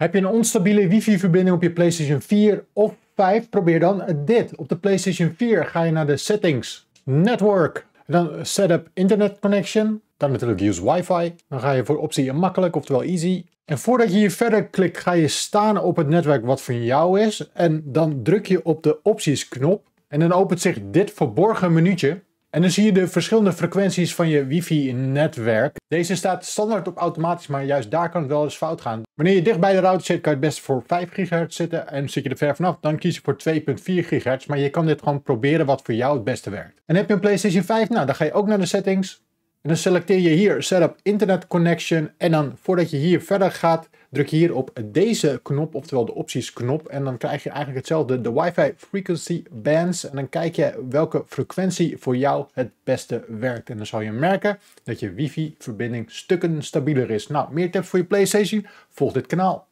Heb je een onstabiele wifi-verbinding op je PlayStation 4 of 5? Probeer dan dit. Op de PlayStation 4 ga je naar de settings, network, dan setup internet connection, dan natuurlijk use wifi. Dan ga je voor optie makkelijk, oftewel easy. En voordat je hier verder klikt, ga je staan op het netwerk wat van jou is. En dan druk je op de opties knop. En dan opent zich dit verborgen minuutje. En dan zie je de verschillende frequenties van je wifi-netwerk. Deze staat standaard op automatisch, maar juist daar kan het wel eens fout gaan. Wanneer je dicht bij de router zit, kan je het best voor 5 GHz zitten. En zit je er ver vanaf, dan kies je voor 2.4 GHz. Maar je kan dit gewoon proberen wat voor jou het beste werkt. En heb je een PlayStation 5? Nou, dan ga je ook naar de settings. En dan selecteer je hier Setup Internet Connection. En dan voordat je hier verder gaat, druk je hier op deze knop, oftewel de opties knop. En dan krijg je eigenlijk hetzelfde, de Wi-Fi Frequency Bands. En dan kijk je welke frequentie voor jou het beste werkt. En dan zal je merken dat je wifi verbinding stukken stabieler is. Nou, meer tips voor je Playstation? Volg dit kanaal.